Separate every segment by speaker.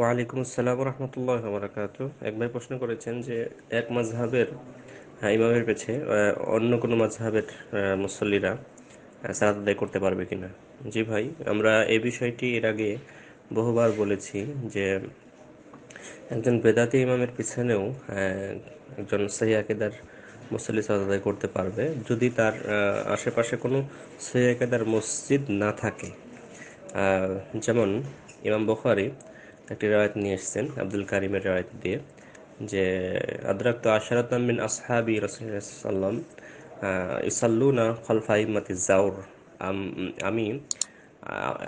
Speaker 1: ওয়ালাইকুম আসসালাম রহমতুল্লাহ বরাকাত এক ভাই প্রশ্ন করেছেন যে এক মাঝহাবের হ্যাঁ, ইমামের পেছে অন্য কোনো মাঝহাবের মুসল্লিরা সালাদ আদায় করতে পারবে কিনা জি ভাই আমরা এই বিষয়টি এর আগে বহুবার বলেছি যে একজন বেদাতি ইমামের পিছনেও একজন সহি আকেদার মুসল্লি সালাদ আদায় করতে পারবে যদি তার আশেপাশে কোনো সহি আকেদার মসজিদ না থাকে যেমন ইমাম বখারি একটি রায়ত নিয়ে এসছেন আব্দুল কারিমের রায়ত দিয়ে যে আদরাক তো নামিন আসহাবি রসুল্লাম না খলফাই মাতি জাউর আমি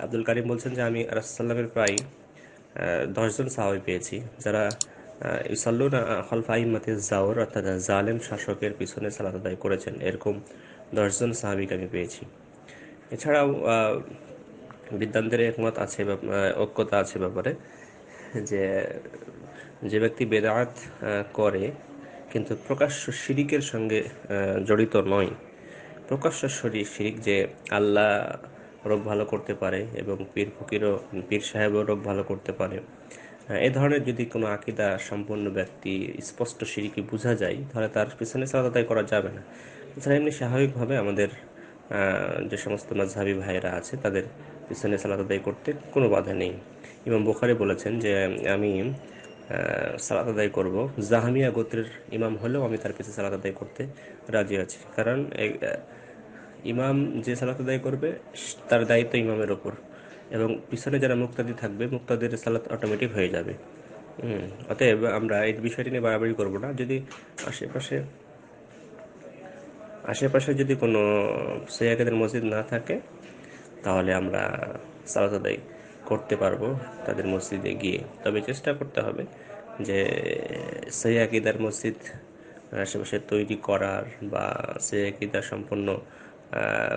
Speaker 1: আব্দুল কারিম বলছেন যে আমি রাসাল্লামের প্রায় দশজন সাহাবি পেয়েছি যারা ইসাল্লুনা খলফাই মাতি জাউর অর্থাৎ জালেম শাসকের পিছনে সালাত আদায় করেছেন এরকম দশজন সাহাবিকে আমি পেয়েছি এছাড়াও বিদ্যান্তের একমত আছে ঐক্যতা আছে ব্যাপারে যে যে ব্যক্তি বেদাত করে কিন্তু প্রকাশ্য শিরিকের সঙ্গে জড়িত নয় প্রকাশ্য শরীর শিরিক যে আল্লাহ রোগ ভালো করতে পারে এবং পীর ফকিরও পীর সাহেবও রোগ ভালো করতে পারে এ ধরনের যদি কোনো আকিদা সম্পন্ন ব্যক্তি স্পষ্ট সিরিকি বোঝা যায় তাহলে তার পিছনে সাদাতাই করা যাবে না এছাড়া এমনি স্বাভাবিকভাবে আমাদের যে সমস্ত মাঝহাবি ভাইয়েরা আছে তাদের পিছনে সালাত আদায় করতে কোনো বাধা নেই ইমাম বুখারি বলেছেন যে আমি সালাত আদায় করব জাহামিয়া গোত্রের ইমাম হলেও আমি তার পিছিয়ে সালাত আদায় করতে রাজি আছি কারণ ইমাম যে সালাত আদায় করবে তার দায়িত্ব ইমামের ওপর এবং পিছনে যারা মুক্তাদি থাকবে মুক্তাদের সালাত অটোমেটিক হয়ে যাবে অতএব আমরা এই বিষয়টি নিয়ে বাড়াবাড়ি করবো না যদি আশেপাশে আশেপাশে যদি কোনো সৈয়াকেদের মসজিদ না থাকে তাহলে আমরা সালাত আদায় করতে পারবো তাদের মসজিদে গিয়ে তবে চেষ্টা করতে হবে যে সেই আকিদার মসজিদ আশেপাশে তৈরি করার বা সেই সম্পন্ন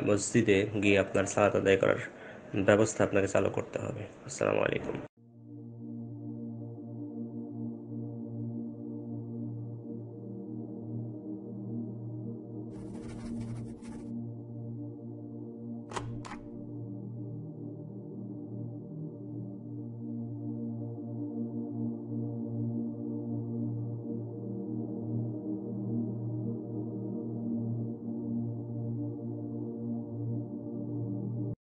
Speaker 1: মসজিদে গিয়ে আপনার সালাত আদায় করার ব্যবস্থা আপনাকে চালু করতে হবে আসসালামু আলাইকুম